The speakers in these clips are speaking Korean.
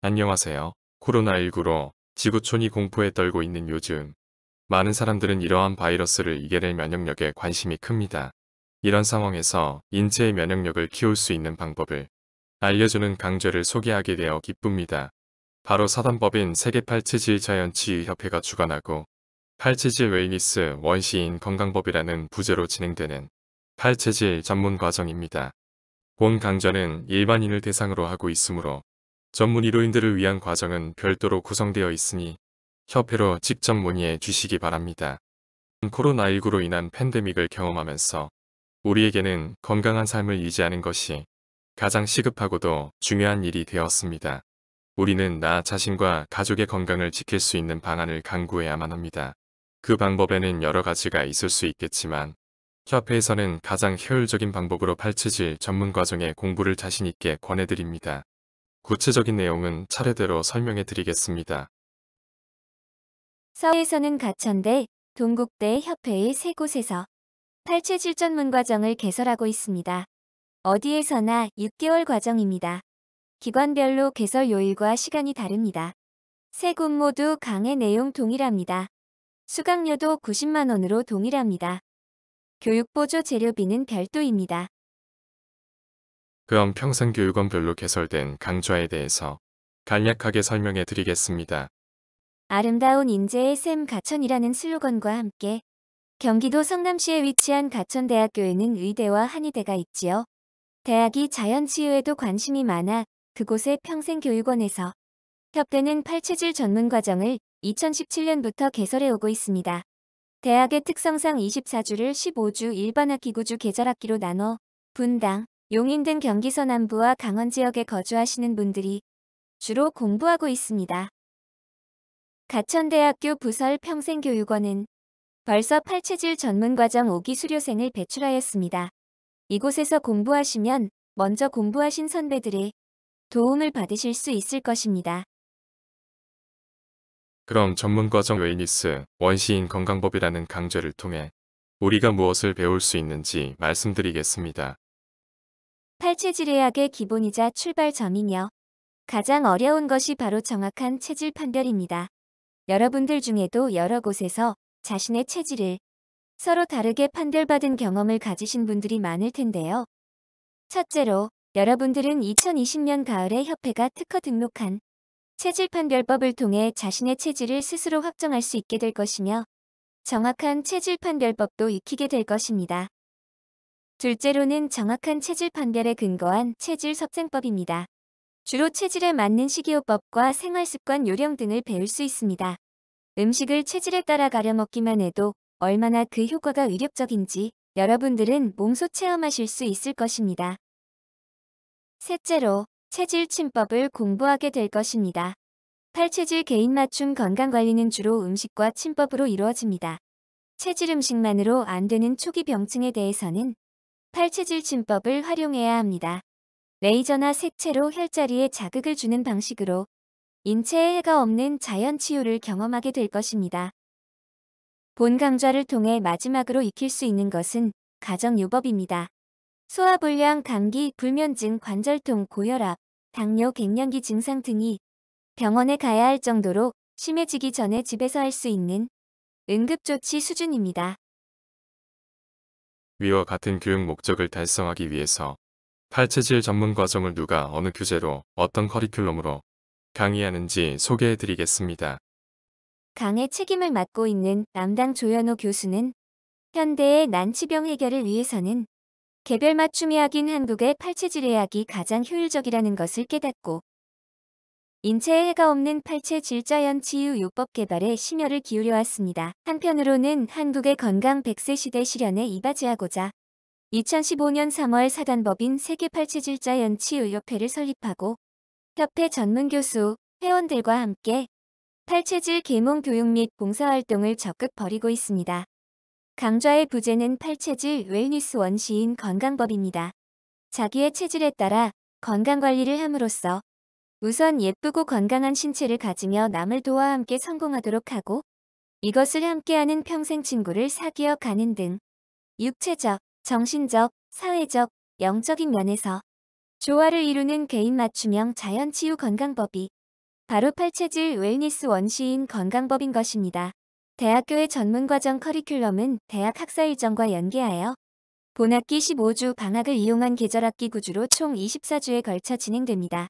안녕하세요. 코로나19로 지구촌이 공포에 떨고 있는 요즘 많은 사람들은 이러한 바이러스를 이겨낼 면역력에 관심이 큽니다. 이런 상황에서 인체의 면역력을 키울 수 있는 방법을 알려주는 강좌를 소개하게 되어 기쁩니다. 바로 사단법인 세계 팔찌질 자연치의협회가 주관하고 팔찌질 웨이니스 원시인 건강법이라는 부제로 진행되는 팔체질 전문 과정입니다. 본 강좌는 일반인을 대상으로 하고 있으므로 전문 이로인들을 위한 과정은 별도로 구성되어 있으니 협회로 직접 문의해 주시기 바랍니다. 코로나19로 인한 팬데믹을 경험하면서 우리에게는 건강한 삶을 유지하는 것이 가장 시급하고도 중요한 일이 되었습니다. 우리는 나 자신과 가족의 건강을 지킬 수 있는 방안을 강구해야만 합니다. 그 방법에는 여러 가지가 있을 수 있겠지만 협회에서는 가장 효율적인 방법으로 팔찌질 전문 과정의 공부를 자신있게 권해드립니다. 구체적인 내용은 차례대로 설명해 드리겠습니다. 서해서는 가천대, 동국대 협회의 세 곳에서 탈체질 전문 과정을 개설하고 있습니다. 어디에서나 6개월 과정입니다. 기관별로 개설 요일과 시간이 다릅니다. 세 곳 모두 강의 내용 동일합니다. 수강료도 90만원으로 동일합니다. 교육보조 재료비는 별도입니다. 그럼 평생교육원별로 개설된 강좌에 대해서 간략하게 설명해 드리겠습니다. 아름다운 인재의 샘 가천이라는 슬로건과 함께 경기도 성남시에 위치한 가천대학교에는 의대와 한의대가 있지요. 대학이 자연치유에도 관심이 많아 그곳의 평생교육원에서 협대는 팔체질 전문과정을 2017년부터 개설해오고 있습니다. 대학의 특성상 24주를 15주 일반학기 9주 계절학기로 나눠 분당 용인 등 경기 서남부와 강원 지역에 거주하시는 분들이 주로 공부하고 있습니다. 가천대학교 부설 평생교육원은 벌써 팔체질 전문과정 5기 수료생을 배출하였습니다. 이곳에서 공부하시면 먼저 공부하신 선배들의 도움을 받으실 수 있을 것입니다. 그럼 전문과정 웨이니스 원시인 건강법이라는 강좌를 통해 우리가 무엇을 배울 수 있는지 말씀드리겠습니다. 팔체질의학의 기본이자 출발점이며 가장 어려운 것이 바로 정확한 체질 판별입니다. 여러분들 중에도 여러 곳에서 자신의 체질을 서로 다르게 판별받은 경험을 가지신 분들이 많을 텐데요. 첫째로 여러분들은 2020년 가을에 협회가 특허 등록한 체질 판별법을 통해 자신의 체질을 스스로 확정할 수 있게 될 것이며 정확한 체질 판별법도 익히게 될 것입니다. 둘째로는 정확한 체질 판별에 근거한 체질 섭생법입니다. 주로 체질에 맞는 식이요법과 생활습관 요령 등을 배울 수 있습니다. 음식을 체질에 따라 가려 먹기만 해도 얼마나 그 효과가 위력적인지 여러분들은 몸소 체험하실 수 있을 것입니다. 셋째로 체질 침법을 공부하게 될 것입니다. 팔체질 개인 맞춤 건강관리는 주로 음식과 침법으로 이루어집니다. 체질 음식만으로 안 되는 초기 병증에 대해서는 팔체질 침법을 활용해야 합니다. 레이저나 색채로 혈자리에 자극을 주는 방식으로 인체에 해가 없는 자연 치유를 경험하게 될 것입니다. 본 강좌를 통해 마지막으로 익힐 수 있는 것은 가정요법입니다. 소화불량, 감기, 불면증, 관절통, 고혈압, 당뇨, 갱년기 증상 등이 병원에 가야 할 정도로 심해지기 전에 집에서 할 수 있는 응급조치 수준입니다. 위와 같은 교육 목적을 달성하기 위해서 팔체질 전문 과정을 누가 어느 교재로 어떤 커리큘럼으로 강의하는지 소개해드리겠습니다. 강의 책임을 맡고 있는 남당 조현호 교수는 현대의 난치병 해결을 위해서는 개별 맞춤의학인 한국의 팔체질의학이 가장 효율적이라는 것을 깨닫고 인체에 해가 없는 팔체 질자연 치유 요법 개발에 심혈을 기울여 왔습니다. 한편으로는 한국의 건강 100세 시대 실현에 이바지하고자 2015년 3월 사단법인 세계팔체질자연 치유협회를 설립하고 협회 전문 교수, 회원들과 함께 팔체질 계몽 교육 및 봉사활동을 적극 벌이고 있습니다. 강좌의 부제는 팔체질 웰니스 원시인 건강법입니다. 자기의 체질에 따라 건강관리를 함으로써 우선 예쁘고 건강한 신체를 가지며 남을 도와 함께 성공하도록 하고 이것을 함께하는 평생 친구를 사귀어 가는 등 육체적, 정신적, 사회적, 영적인 면에서 조화를 이루는 개인 맞춤형 자연치유 건강법이 바로 팔체질 웰니스 원시인 건강법인 것입니다. 대학교의 전문과정 커리큘럼은 대학 학사일정과 연계하여 본학기 15주 방학을 이용한 계절학기 구주로 총 24주에 걸쳐 진행됩니다.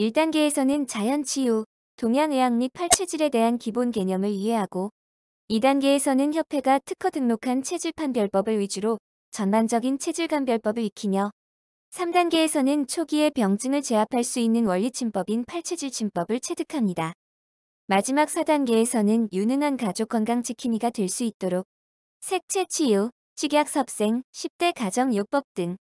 1단계에서는 자연치유, 동양의학 및 팔체질에 대한 기본 개념을 이해하고 2단계에서는 협회가 특허 등록한 체질판별법을 위주로 전반적인 체질감별법을 익히며 3단계에서는 초기에 병증을 제압할 수 있는 원리침법인 팔체질침법을 체득합니다. 마지막 4단계에서는 유능한 가족 건강 지킴이가 될 수 있도록 색채치유, 식약섭생, 10대 가정요법 등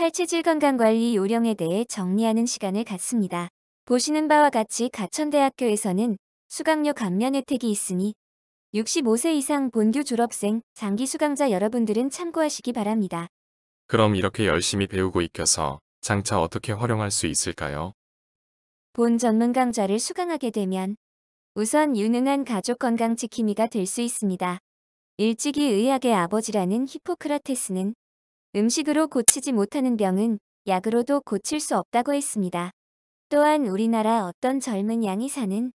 팔체질 건강관리 요령에 대해 정리하는 시간을 갖습니다. 보시는 바와 같이 가천대학교에서는 수강료 감면 혜택이 있으니 65세 이상 본교 졸업생, 장기 수강자 여러분들은 참고하시기 바랍니다. 그럼 이렇게 열심히 배우고 익혀서 장차 어떻게 활용할 수 있을까요? 본 전문 강좌를 수강하게 되면 우선 유능한 가족 건강 지킴이가 될 수 있습니다. 일찍이 의학의 아버지라는 히포크라테스는 음식으로 고치지 못하는 병은 약으로도 고칠 수 없다고 했습니다. 또한 우리나라 어떤 젊은 양의사는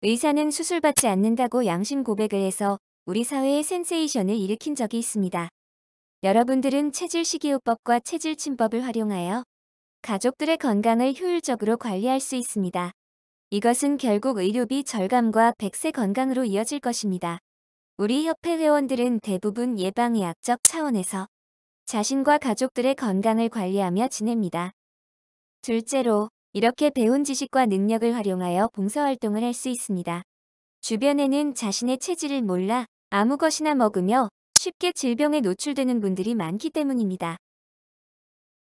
의사는 수술받지 않는다고 양심 고백을 해서 우리 사회의 센세이션을 일으킨 적이 있습니다. 여러분들은 체질식이요법과 체질침법을 활용하여 가족들의 건강을 효율적으로 관리할 수 있습니다. 이것은 결국 의료비 절감과 백세 건강으로 이어질 것입니다. 우리 협회 회원들은 대부분 예방의학적 차원에서 자신과 가족들의 건강을 관리하며 지냅니다. 둘째로, 이렇게 배운 지식과 능력을 활용하여 봉사활동을 할 수 있습니다. 주변에는 자신의 체질을 몰라 아무것이나 먹으며 쉽게 질병에 노출되는 분들이 많기 때문입니다.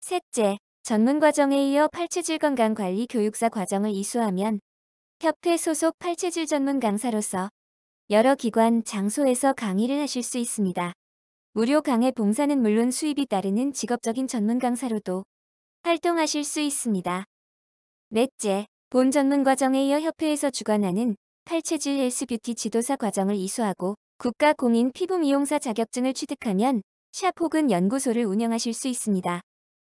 셋째, 전문 과정에 이어 팔체질 건강 관리 교육사 과정을 이수하면 협회 소속 팔체질 전문 강사로서 여러 기관, 장소에서 강의를 하실 수 있습니다. 무료 강의 봉사는 물론 수입이 따르는 직업적인 전문 강사로도 활동하실 수 있습니다. 넷째, 본 전문 과정에 이어 협회에서 주관하는 팔체질 헬스뷰티 지도사 과정을 이수하고 국가 공인 피부 미용사 자격증을 취득하면 샵 혹은 연구소를 운영하실 수 있습니다.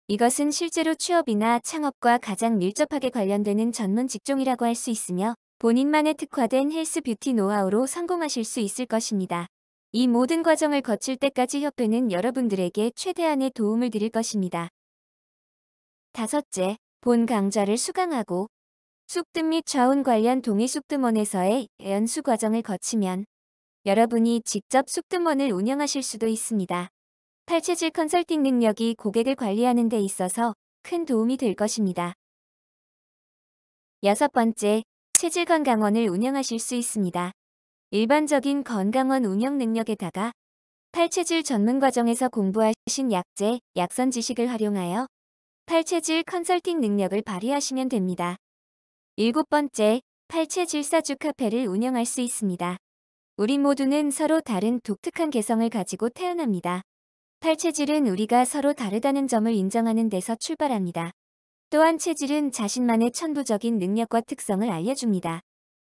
이것은 실제로 취업이나 창업과 가장 밀접하게 관련되는 전문 직종이라고 할 수 있으며 본인만의 특화된 헬스 뷰티 노하우로 성공하실 수 있을 것입니다. 이 모든 과정을 거칠 때까지 협회는 여러분들에게 최대한의 도움을 드릴 것입니다. 다섯째, 본 강좌를 수강하고 숙든 및 좌운 관련 동의 숙등원에서의 연수 과정을 거치면 여러분이 직접 숙등원을 운영하실 수도 있습니다. 탈체질 컨설팅 능력이 고객을 관리하는 데 있어서 큰 도움이 될 것입니다. 여섯 번째, 체질 건강원을 운영하실 수 있습니다. 일반적인 건강원 운영 능력에다가 팔체질 전문 과정에서 공부하신 약재, 약선 지식을 활용하여 팔체질 컨설팅 능력을 발휘하시면 됩니다. 일곱 번째, 팔체질사주 카페를 운영할 수 있습니다. 우리 모두는 서로 다른 독특한 개성을 가지고 태어납니다. 팔체질은 우리가 서로 다르다는 점을 인정하는 데서 출발합니다. 또한 체질은 자신만의 천부적인 능력과 특성을 알려줍니다.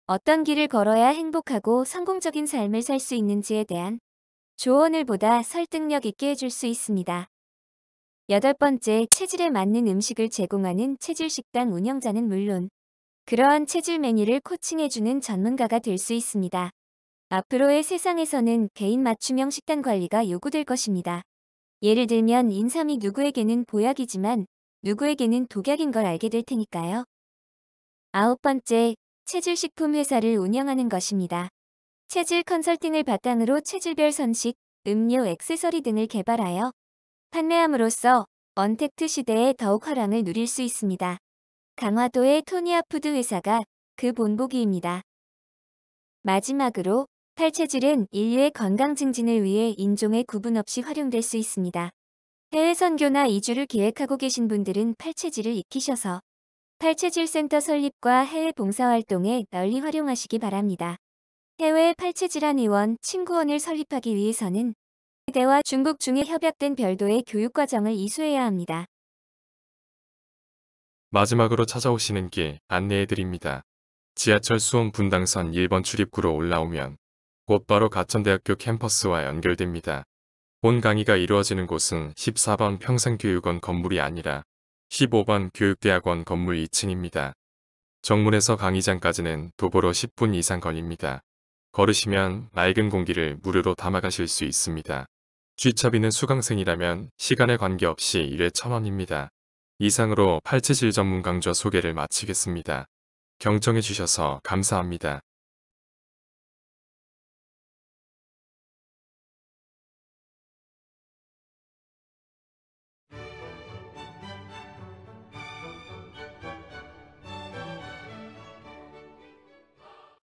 어떤 길을 걸어야 행복하고 성공적인 삶을 살 수 있는지에 대한 조언을 보다 설득력 있게 해줄 수 있습니다. 여덟 번째, 체질에 맞는 음식을 제공하는 체질식당 운영자는 물론 그러한 체질 메뉴를 코칭해주는 전문가가 될 수 있습니다. 앞으로의 세상에서는 개인 맞춤형 식단 관리가 요구될 것입니다. 예를 들면 인삼이 누구에게는 보약이지만 누구에게는 독약인 걸 알게 될 테니까요. 아홉 번째, 체질식품 회사를 운영하는 것입니다. 체질 컨설팅을 바탕으로 체질별 선식, 음료, 액세서리 등을 개발하여 판매함으로써 언택트 시대에 더욱 화랑을 누릴 수 있습니다. 강화도의 토니아푸드 회사가 그 본보기입니다. 마지막으로 탈체질은 인류의 건강 증진을 위해 인종의 구분 없이 활용될 수 있습니다. 해외 선교나 이주를 계획하고 계신 분들은 팔체질을 익히셔서 팔체질센터 설립과 해외 봉사활동에 널리 활용하시기 바랍니다. 해외 팔체질환 의원 친구원을 설립하기 위해서는 대와 중국 중에 협약된 별도의 교육과정을 이수해야 합니다. 마지막으로 찾아오시는 길 안내해드립니다. 지하철 수원 분당선 1번 출입구로 올라오면 곧바로 가천대학교 캠퍼스와 연결됩니다. 본 강의가 이루어지는 곳은 14번 평생교육원 건물이 아니라 15번 교육대학원 건물 2층입니다. 정문에서 강의장까지는 도보로 10분 이상 걸립니다. 걸으시면 맑은 공기를 무료로 담아가실 수 있습니다. 쥐차비는 수강생이라면 시간에 관계없이 1회 1 0원입니다 이상으로 팔찌질 전문 강좌 소개를 마치겠습니다. 경청해 주셔서 감사합니다.